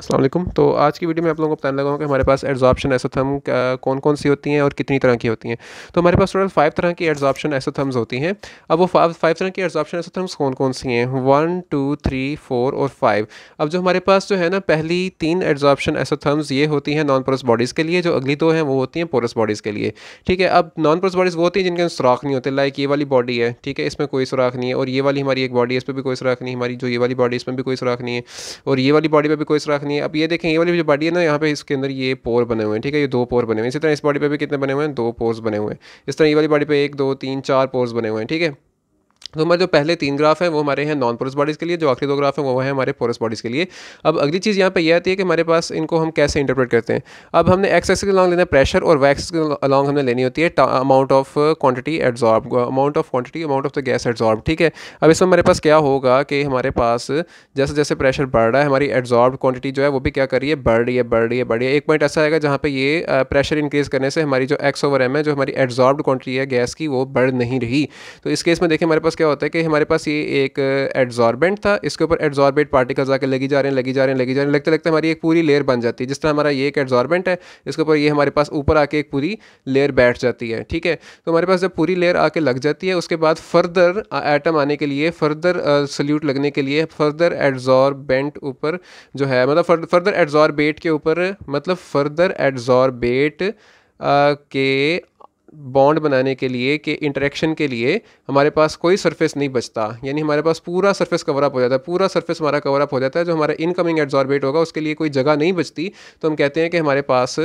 असलम तो आज की वीडियो में आप लोगों को बताने लगा हूँ कि हमारे पास ऐसा थम कौन कौन सी होती हैं और कितनी तरह की होती हैं तो हमारे पास टोटल फाइव तरह की ऐसा थम्स होती हैं अब वो फाइव तरह की ऐसा थम्स कौन कौन सी हैं वन टू थ्री फोर और फाइव अब जो हमारे पास जो है ना पहली तीन ऐसा थम्स ये होती हैं नॉन पोरस बॉडीज़ के लिए जो अगली दो हैं वो होती हैं पोरस बॉडीज़ के लिए ठीक है अब नॉन पोरस बॉडीज़ वो होती हैं जिनके सुराख नहीं होते लाइक ये वाली बॉडी है ठीक है इसमें कोई सुराख नहीं है और ये वाली हमारी एक बॉडी है इस पर भी कोई सुराख नहीं हमारी जो ये वाली बॉडी इसमें भी कोई सुराख नहीं है और ये वाली बॉडी पर भी कोई सुराख नहीं करनी है अब ये देखें ये वाली जो बॉडी है ना यहाँ पे इसके अंदर ये पोर बने हुए हैं ठीक है ये दो पोर बने हुए हैं इसी तरह इस बॉडी पे भी कितने बने हुए हैं दो पोर्स बने हुए हैं इस तरह ये वाली बॉडी पे एक दो तीन चार पोर्स बने हुए हैं ठीक है तो हमारे जो पहले तीन ग्राफ हैं वो हमारे हैं नॉन पोरस बॉडीज़ के लिए जो आखिरी दो ग्राफ हैं वो है हमारे पोरस बॉडीज़ के लिए अब अगली चीज़ यहाँ पे ये आती है कि हमारे पास इनको हम कैसे इंटरप्रेट करते हैं अब हमने एक्स एक्स के अलॉन्ग लेना है प्रेशर और वैक्स के अलॉन्ग हमने लेनी होती है amount of quantity adsorb amount of quantity amount of the gas adsorb ठीक है अब इसमें हमारे पास क्या होगा कि हमारे पास जैसे जैसे प्रेशर बढ़ रहा है हमारी एड्जॉर्ब क्वान्टिटी जो है वो भी क्या करिए बढ़ रही है बढ़ रही है बढ़ रही है एक पॉइंट ऐसा आएगा जहाँ पर ये प्रेशर uh, इंक्रीज़ करने से हमारी जो एक्स ओवर एम है जो हमारी एड्जॉर्ब क्वान्टिटी है गैस की वो बढ़ नहीं रही तो इस केस में देखिए हमारे पास पास क्या होता है कि हमारे पास ये एक एड्जॉर्बेंट था इसके ऊपर एड्जॉर्बेट पार्टिकल्स आके लगी जा रहे हैं लगी जा रहे हैं लगी जा रहे हैं लगते लगते हमारी एक पूरी लेयर बन जाती है जिस तरह हमारा ये एक एड्जॉर्बेंट है इसके ऊपर ये हमारे पास ऊपर आके एक पूरी लेयर बैठ जाती है ठीक है तो हमारे पास जब पूरी लेयर आके लग जाती है उसके बाद फर्दर एटम आने के लिए फर्दर सल्यूट लगने के लिए फर्दर एड्जॉर्बेंट ऊपर जो है मतलब फर्दर एड्जॉर्बेट के ऊपर मतलब फर्दर एड्जॉर्बेट के बॉन्ड बनाने के लिए कि इंटरेक्शन के लिए हमारे पास कोई सरफेस नहीं बचता यानी हमारे पास पूरा सरफेस कवरअप हो जाता है पूरा सरफेस हमारा कवरअप हो जाता है जो हमारा इनकमिंग एड्जॉर्बेट होगा उसके लिए कोई जगह नहीं बचती तो हम कहते हैं कि हमारे पास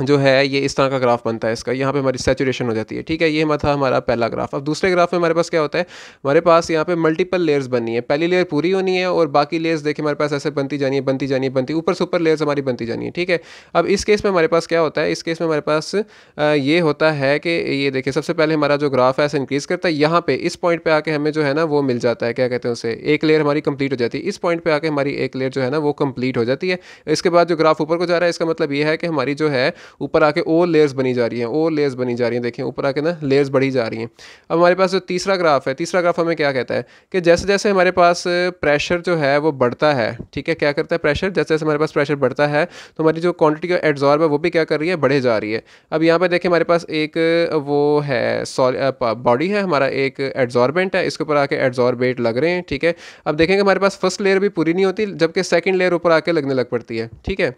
जो है ये इस तरह का ग्राफ बनता है इसका यहाँ पे हमारी सेचुरेशन हो जाती है ठीक है ये मत था हमारा पहला ग्राफ अब दूसरे ग्राफ में हमारे पास क्या होता है हमारे पास यहाँ पे मल्टीपल लेयर्स बननी है पहली लेयर पूरी होनी है और बाकी लेयर्स देखिए हमारे पास ऐसे बनती जानी है बनती जानी है बनती ऊपर से ऊपर लेयर्स हमारी बनती जानी है ठीक है अब इस केस में हमारे पास क्या होता है इस केस में हमारे पास ये होता है कि ये देखिए सबसे पहले हमारा जो ग्राफ है ऐसे इंक्रीज़ करता है यहाँ पर इस पॉइंट पर आके हमें जो है ना वो मिल जाता है क्या कहते हैं उसे एक लेयर हमारी कंप्लीट हो जाती है इस पॉइंट पर आके हमारी एक लेयर जो है ना वो कम्प्लीट हो जाती है इसके बाद जो ग्राफ ऊपर को जा रहा है इसका मतलब ये है कि हमारी जो है ऊपर आके और लेयर्स बनी जा रही हैं और लेयर्स बनी जा रही हैं देखें ऊपर आके ना लेयर्स बढ़ी जा रही हैं अब हमारे पास जो तीसरा ग्राफ है तीसरा ग्राफ हमें क्या कहता है कि जैसे जैसे हमारे पास प्रेशर जो है वो बढ़ता है ठीक है क्या करता है प्रेशर जैसे जैसे हमारे पास प्रेशर बढ़ता है तो हमारी जो क्वान्टिटी ऑफ एड्जॉर्ब है वो भी क्या कर रही है बढ़े जा रही है अब यहाँ पर देखें हमारे पास एक वो है बॉडी है हमारा एक एड्जॉर्बेंट है इसके ऊपर आके एड्जॉर्बेट लग रहे हैं ठीक है अब देखेंगे हमारे पास फर्स्ट लेयर भी पूरी नहीं होती जबकि सेकेंड लेयर ऊपर आके लगने लग पड़ती है ठीक है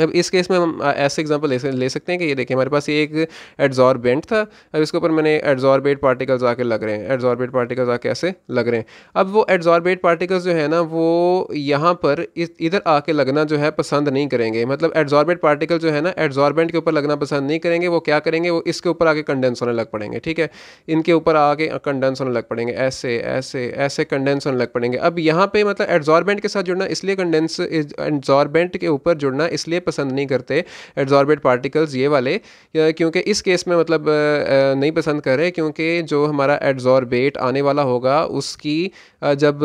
अब इस केस में हम ऐसे एग्जांपल ले, ले सकते हैं कि ये देखिए हमारे पास ये एक एड्जॉर्बेंट था अब इसके ऊपर मैंने एड्जॉर्बेट पार्टिकल्स आके लग रहे हैं एड्जॉर्बेट पार्टिकल्स आके ऐसे लग रहे हैं अब वो एड्जॉर्बेट पार्टिकल्स जो है ना वो यहाँ पर इधर आके लगना जो है पसंद नहीं करेंगे मतलब एड्जॉर्बेट पार्टिकल जो है ना एड्जॉर्बेंट के ऊपर लगना पसंद नहीं करेंगे वो क्या करेंगे वो इसके ऊपर आके कंडेंस होने लग पड़ेंगे ठीक है इनके ऊपर आके कंडेंस होने लग पड़ेंगे ऐसे ऐसे ऐसे कंडेंस होने लग पड़ेंगे अब यहाँ पर मतलब एड्जॉर्बेंट के साथ जुड़ना इसलिए कंडेंस एड्जॉर्बेंट के ऊपर जुड़ना इसलिए पसंद नहीं करते एड्जॉर्बेड पार्टिकल्स ये वाले क्योंकि इस केस में मतलब नहीं पसंद कर रहे क्योंकि जो हमारा एड्जॉर्बेट आने वाला होगा उसकी जब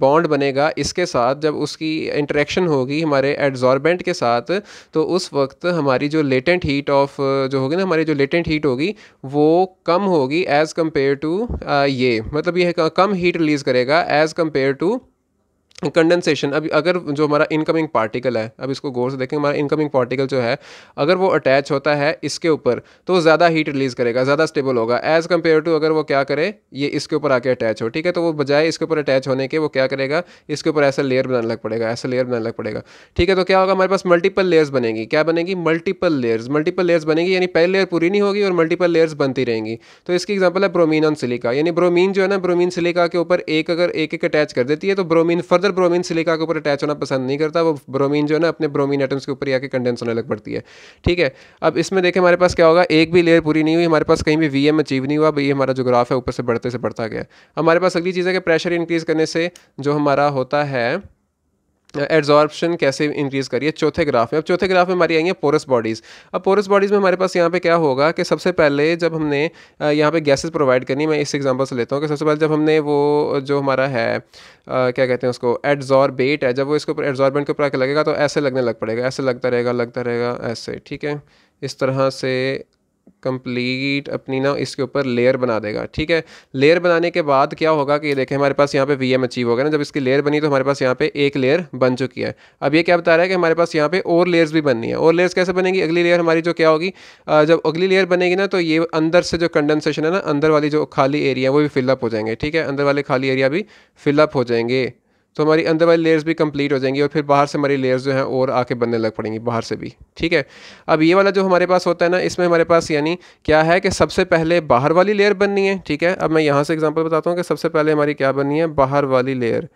बॉन्ड बनेगा इसके साथ जब उसकी इंटरेक्शन होगी हमारे एड्जॉर्बेंट के साथ तो उस वक्त हमारी जो लेटेंट हीट ऑफ जो होगी ना हमारी जो लेटेंट हीट होगी वो कम होगी एज़ कम्पेयर टू ये मतलब ये कम हीट रिलीज़ करेगा एज़ कम्पेयर टू कंडेंसेशन अब अगर जो हमारा इनकमिंग पार्टिकल है अब इसको गौर से देखें हमारा इनकमिंग पार्टिकल जो है अगर वो अटैच होता है इसके ऊपर तो ज़्यादा हीट रिलीज़ करेगा ज़्यादा स्टेबल होगा एज़ कम्पेयर टू अगर वो क्या करे ये इसके ऊपर आके अटैच हो ठीक है तो वो बजाय इसके ऊपर अटैच होने के वो क्या करेगा इसके ऊपर ऐसा लेयर बनाने लग पड़ेगा ऐसा लेयर बनाने लग पड़ेगा ठीक है तो क्या होगा हमारे पास मल्टीपल लेयर्स बनेगी क्या बनेगी मल्टीपल लेयर्स मल्टीपल लेयर्स बनेगी यानी पहली लेयर पूरी नहीं होगी और मल्टीपल लेयर्स बनती रहेंगी तो इसकी एग्जाम्पल है ब्रोमीन ऑन सिलिका यानी ब्रोमीन जो है ना ब्रोमीन सिलिका के ऊपर एक अगर एक एक अटैच कर देती है तो bromine further other bromine silica के ऊपर अटैच होना पसंद नहीं करता वो ब्रोमीन जो है ना अपने ब्रोमीन आइटम्स के ऊपर आके कंडेंस होने लग पड़ती है ठीक है अब इसमें देखें हमारे पास क्या होगा एक भी लेयर पूरी नहीं हुई हमारे पास कहीं भी वी एम अचीव नहीं हुआ भाई हमारा जो ग्राफ है ऊपर से बढ़ते से बढ़ता गया हमारे पास अगली चीज़ है कि प्रेशर इंक्रीज़ करने से जो हमारा होता है एड्जॉर्प्शन तो कैसे इंक्रीज़ करिए चौथे ग्राफ में अब चौथे ग्राफ में हमारी आई है पोरस बॉडीज़ अब पोरस बॉडीज़ में हमारे पास यहाँ पे क्या होगा कि सबसे पहले जब हमने यहाँ पे गैसेस प्रोवाइड करनी मैं इस एग्जांपल से लेता हूँ कि सबसे पहले जब हमने वो जो हमारा है आ, क्या कहते हैं उसको एड्जॉर्बेट है जब वो इसके ऊपर एड्जॉर्बेंट के ऊपर आकर लगेगा तो ऐसे लगने लग पड़ेगा ऐसे लगता रहेगा लगता रहेगा ऐसे ठीक है इस तरह से कंप्लीट अपनी ना इसके ऊपर लेयर बना देगा ठीक है लेयर बनाने के बाद क्या होगा कि ये देखें हमारे पास यहाँ पे वी एम अचीव हो गया ना जब इसकी लेयर बनी तो हमारे पास यहाँ पे एक लेयर बन चुकी है अब ये क्या बता रहा है कि हमारे पास यहाँ पे और लेयर्स भी बननी है और लेयर्स कैसे बनेगी अगली लेयर हमारी जो क्या होगी जब अगली लेयर बनेगी ना तो ये अंदर से जो कंडेंसेशन है ना अंदर वाली जो खाली एरिया है वो भी फिलअप हो जाएंगे ठीक है अंदर वाले खाली एरिया भी फिलअप हो जाएंगे तो हमारी अंदर वाली लेयर्स भी कंप्लीट हो जाएंगी और फिर बाहर से हमारी लेयर्स जो हैं और आके बनने लग पड़ेंगी बाहर से भी ठीक है अब ये वाला जो हमारे पास होता है ना इसमें हमारे पास यानी क्या है कि सबसे पहले बाहर वाली लेयर बननी है ठीक है अब मैं यहाँ से एग्जाम्पल बताता हूँ कि सबसे पहले हमारी क्या बननी है बाहर वाली लेयर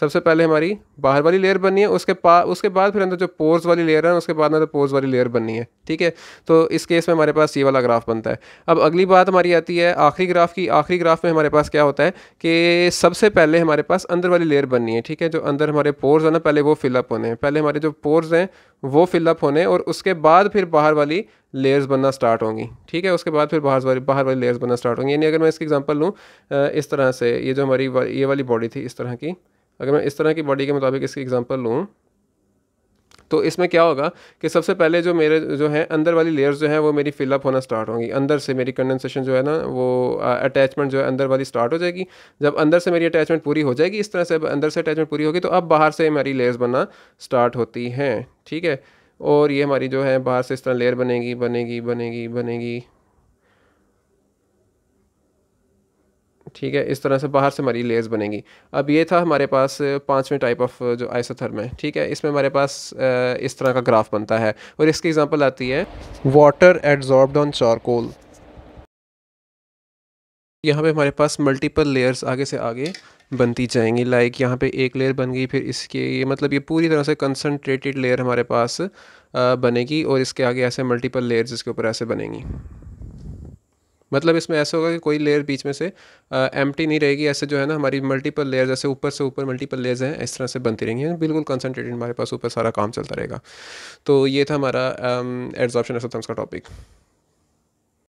सबसे पहले हमारी बाहर वाली लेयर बननी है उसके पा उसके बाद फिर अंदर जो पोर्स वाली लेयर है उसके बाद अंदर पोर्स वाली लेयर बननी है ठीक है तो इस केस में हमारे पास ये वाला ग्राफ बनता है अब अगली बात हमारी आती है आखिरी ग्राफ की आखिरी ग्राफ में हमारे पास क्या होता है कि सबसे पहले हमारे पास अंदर वाली लेयर बननी है ठीक है जो अंदर हमारे पोर्स है ना पहले वो फिलअप होने हैं पहले हमारे जो पोर्स हैं वो फिलअप होने और उसके बाद फिर बाहर वाली लेयर्स बनना स्टार्ट होंगी ठीक है उसके बाद फिर बाहर वाली बाहर वाली लेयर्स बनना स्टार्ट होंगी यानी अगर मैं इसकी एग्जाम्पल लूँ इस तरह से ये जो हमारी ये वाली बॉडी थी इस तरह की अगर मैं इस तरह की बॉडी के मुताबिक इसकी एग्ज़ाम्पल लूँ तो इसमें क्या होगा कि सबसे पहले जो मेरे जो है अंदर वाली लेयर्स जो हैं वो मेरी फिलअप होना स्टार्ट होंगी अंदर से मेरी कंडेंसेशन जो है ना वो अटैचमेंट जो है अंदर वाली स्टार्ट हो जाएगी जब अंदर से मेरी अटैचमेंट पूरी हो जाएगी इस तरह से अंदर से अटैचमेंट पूरी होगी तो अब बाहर से हमारी लेयर्स बनना स्टार्ट होती हैं ठीक है और ये हमारी जो है बाहर से इस तरह लेयर बनेगी बनेगी बनेगी बनेगी ठीक है इस तरह से बाहर से हमारी लेयर्स बनेंगी अब ये था हमारे पास पाँचवें टाइप ऑफ जो आइसोथर्म है ठीक है इसमें हमारे पास इस तरह का ग्राफ बनता है और इसकी एग्जांपल आती है वाटर एड्जॉर्ब्ड ऑन चारकोल यहाँ पे हमारे पास मल्टीपल लेयर्स आगे से आगे बनती जाएंगी लाइक यहाँ पे एक लेयर बन गई फिर इसके ये मतलब ये पूरी तरह से कंसनट्रेटेड लेयर हमारे पास बनेगी और इसके आगे ऐसे मल्टीपल लेयर्स इसके ऊपर ऐसे बनेंगी मतलब इसमें ऐसा होगा कि कोई लेयर बीच में से एम नहीं रहेगी ऐसे जो है ना हमारी मल्टीपल लेयर जैसे ऊपर से ऊपर मल्टीपल लेयर्स हैं इस तरह से बनती रहेंगी बिल्कुल कंसनट्रेटेड हमारे पास ऊपर सारा काम चलता रहेगा तो ये था हमारा एड्सॉर्प्शन एसोथम्स का टॉपिक